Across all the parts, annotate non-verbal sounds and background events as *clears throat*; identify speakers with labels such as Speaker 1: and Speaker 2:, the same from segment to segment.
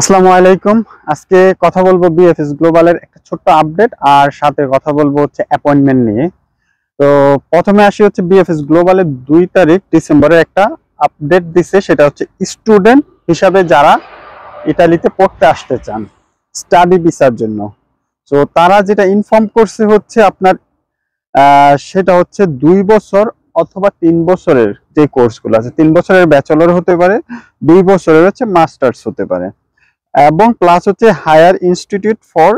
Speaker 1: আসসালামু আলাইকুম আজকে কথা বলবো বিএফএস গ্লোবালের একটা ছোট্ট আপডেট আর সাথে কথা বলবো হচ্ছে অ্যাপয়েন্টমেন্ট নিয়ে তো প্রথমে আসি হচ্ছে বিএফএস গ্লোবালের দুই তারিখ ডিসেম্বরে একটা আপডেট দিছে সেটা হচ্ছে স্টুডেন্ট হিসাবে যারা ইটালিতে পড়তে আসতে চান স্টাডি ভিসার জন্য তো তারা যেটা ইনফর্ম করছে হচ্ছে আপনার সেটা হচ্ছে দুই বছর অথবা তিন বছরের যে কোর্সগুলো আছে তিন বছরের ব্যাচেলর হতে পারে দুই বছরের হচ্ছে মাস্টার্স হতে পারে এবং প্লাস হচ্ছে Higher Institute for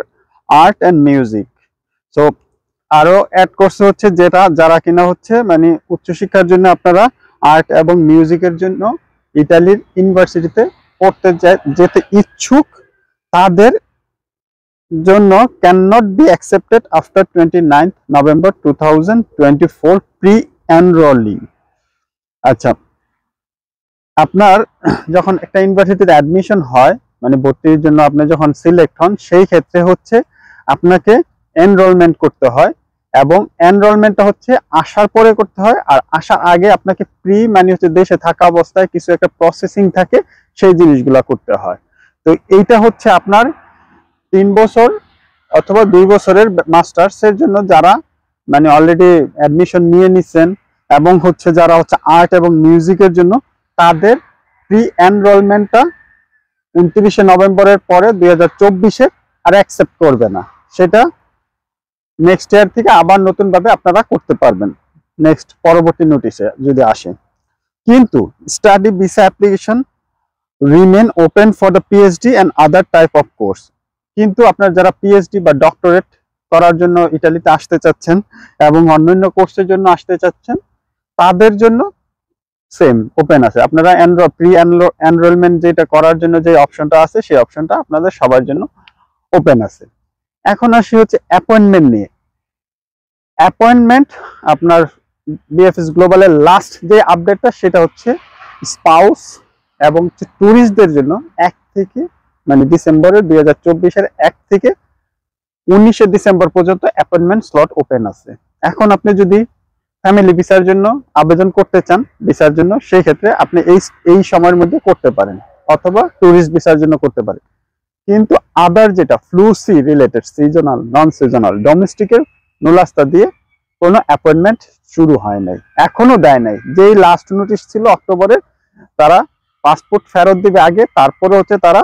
Speaker 1: Art and Music so আরও অ্যাড করছে হচ্ছে যেটা যারা কিনা হচ্ছে মানে উচ্চশিক্ষার জন্য আপনারা আর্ট এবং মিউজিকের জন্য ইটালির ইউনিভার্সিটিতে পড়তে যেতে ইচ্ছুক তাদের জন্য cannot be accepted after twenty ninth November two thousand twenty four pre enrolling আচ্ছা আপনার যখন একটা ইউনিভার্সিটিতে অ্যাডমিশন হয় মানে ভর্তির জন্য আপনি যখন সিলেক্ট হন সেই ক্ষেত্রে হচ্ছে আপনাকে এনরোলমেন্ট করতে হয় এবং এনরোলমেন্টটা হচ্ছে আসার পরে করতে হয় আর আসার আগে আপনাকে প্রি মানে হচ্ছে দেশে থাকা অবস্থায় কিছু একটা প্রসেসিং থাকে সেই জিনিসগুলো করতে হয় তো এইটা হচ্ছে আপনার তিন বছর অথবা দুই বছরের মাস্টার্সের জন্য যারা মানে অলরেডি অ্যাডমিশন নিয়ে নিচ্ছেন এবং হচ্ছে যারা হচ্ছে আর্ট এবং মিউজিকের জন্য তাদের প্রি এনরোলমেন্টটা উনত্রিশে নভেম্বরের পরে দুই হাজার চব্বিশে আর অ্যাকসেপ্ট করবে না সেটা নেক্সট ইয়ার থেকে আবার নতুনভাবে আপনারা করতে পারবেন নেক্সট পরবর্তী নোটিশে যদি আসে কিন্তু study visa application remain open for the PhD and other type of course কিন্তু আপনার যারা পিএইচডি বা ডক্টরেট করার জন্য ইটালিতে আসতে চাচ্ছেন এবং অন্যান্য কোর্সের জন্য আসতে চাচ্ছেন তাদের জন্য সেম ওপেন আছে আপনারা প্রি এনরোলমেন্ট যেটা করার জন্য যে অপশনটা আছে সেই অপশনটা আপনাদের সবার জন্য ওপেন আছে এখন আসি হচ্ছে অ্যাপয়েন্টমেন্ট নিয়ে অ্যাপয়েন্টমেন্ট আপনার বিএফএস গ্লোবালের লাস্ট যে আপডেটটা সেটা হচ্ছে স্পাউস এবং ট্যুরিস্টদের জন্য এক থেকে মানে ডিসেম্বরের দুই হাজার চব্বিশের এক থেকে উনিশে ডিসেম্বর পর্যন্ত অ্যাপয়েন্টমেন্ট স্লট ওপেন আছে এখন আপনি যদি ফ্যামিলি ভিসার জন্য আবেদন করতে চান ভিসার জন্য সেই ক্ষেত্রে আপনি এই এই সময়ের মধ্যে করতে পারেন অথবা ট্যুরিস্ট ভিসার জন্য করতে পারেন কিন্তু আদার যেটা flu C related seasonal non seasonal ডোমেস্টিকের নুলাস্তা দিয়ে কোনো অ্যাপয়েন্টমেন্ট শুরু হয় নাই এখনো দেয় নাই যেই লাস্ট নোটিশ ছিল অক্টোবরের তারা পাসপোর্ট ফেরত দিবে আগে তারপরে হচ্ছে তারা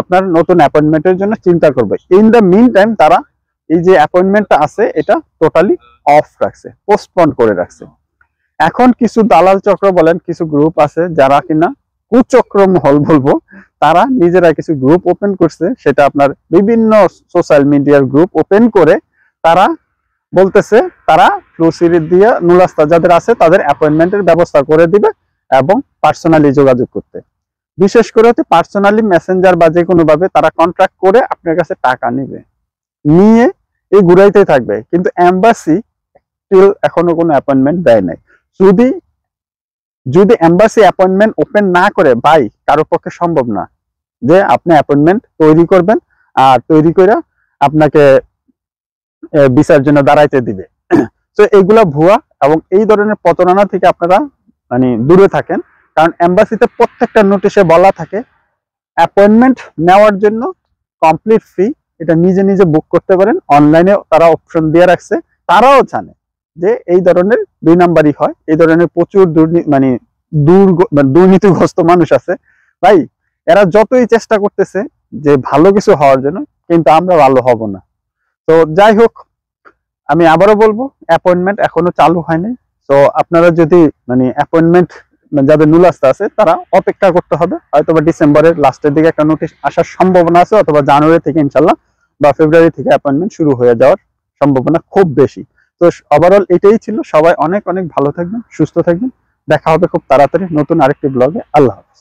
Speaker 1: আপনার নতুন অ্যাপয়েন্টমেন্টের জন্য চিন্তা করবে ইন দ্য মিন টাইম তারা এই যে অ্যাপয়েন্টমেন্টটা আছে এটা টোটালি অফ রাখছে পোস্টপন করে রাখছে এখন কিছু দালাল চক্র বলেন কিছু গ্রুপ আছে যারা কিনা কুচক্র মহল বলবো তারা নিজেরা কিছু গ্রুপ ওপেন করছে সেটা আপনার বিভিন্ন সোশ্যাল মিডিয়ার গ্রুপ ওপেন করে তারা বলতেছে তারা ফ্লুসিরি দিয়ে নুলাস্তা যাদের আছে তাদের অ্যাপয়েন্টমেন্টের ব্যবস্থা করে দিবে এবং পার্সোনালি যোগাযোগ করতে বিশেষ করে হচ্ছে পার্সোনালি মেসেঞ্জার বা যে কোনোভাবে তারা কন্ট্রাক্ট করে আপনার কাছে টাকা নিবে নিয়ে এই ঘুরাইতে থাকবে কিন্তু অ্যাম্বাসি স্টিল এখনো কোনো অ্যাপয়েন্টমেন্ট দেয় নাই যদি যদি এম্বাসি অ্যাপয়েন্টমেন্ট ওপেন না করে ভাই কারোর পক্ষে সম্ভব না যে আপনি অ্যাপয়েন্টমেন্ট তৈরি করবেন আর তৈরি করে আপনাকে বিচার জন্য দাঁড়াইতে দিবে তো *clears throat* এইগুলা ভুয়া এবং এই ধরনের প্রতারণা থেকে আপনারা মানে দূরে থাকেন কারণ এম্বাসিতে প্রত্যেকটা নোটিশে বলা থাকে অ্যাপয়েন্টমেন্ট নেওয়ার জন্য কমপ্লিট ফি এটা নিজে নিজে বুক করতে পারেন অনলাইনে তারা অপশন দিয়ে রাখছে তারাও জানে যে এই ধরনের দুই নাম্বারই হয় এই ধরনের প্রচুর দুর্নীতি মানে, মানে দুর্নীতিগ্রস্ত মানুষ আছে ভাই এরা যতই চেষ্টা করতেছে যে ভালো কিছু হওয়ার জন্য কিন্তু আমরা ভালো হব না তো যাই হোক আমি আবারও বলবো অ্যাপয়েন্টমেন্ট এখনো চালু হয়নি তো আপনারা যদি মানে অ্যাপয়েন্টমেন্ট মানে যাদের নুলাস্তা আছে তারা অপেক্ষা করতে হবে হয়তো বা ডিসেম্বরের লাস্টের দিকে একটা নোটিশ আসার সম্ভাবনা আছে অথবা জানুয়ারি থেকে ইনশাল্লাহ বা ফেব্রুয়ারি থেকে অ্যাপয়েন্টমেন্ট শুরু হয়ে যাওয়ার সম্ভাবনা খুব বেশি তো ওভারঅল এটাই ছিল সবাই অনেক অনেক ভালো থাকবেন সুস্থ থাকবেন দেখা হবে খুব তাড়াতাড়ি নতুন আরেকটি ব্লগে আল্লাহ হাফিজ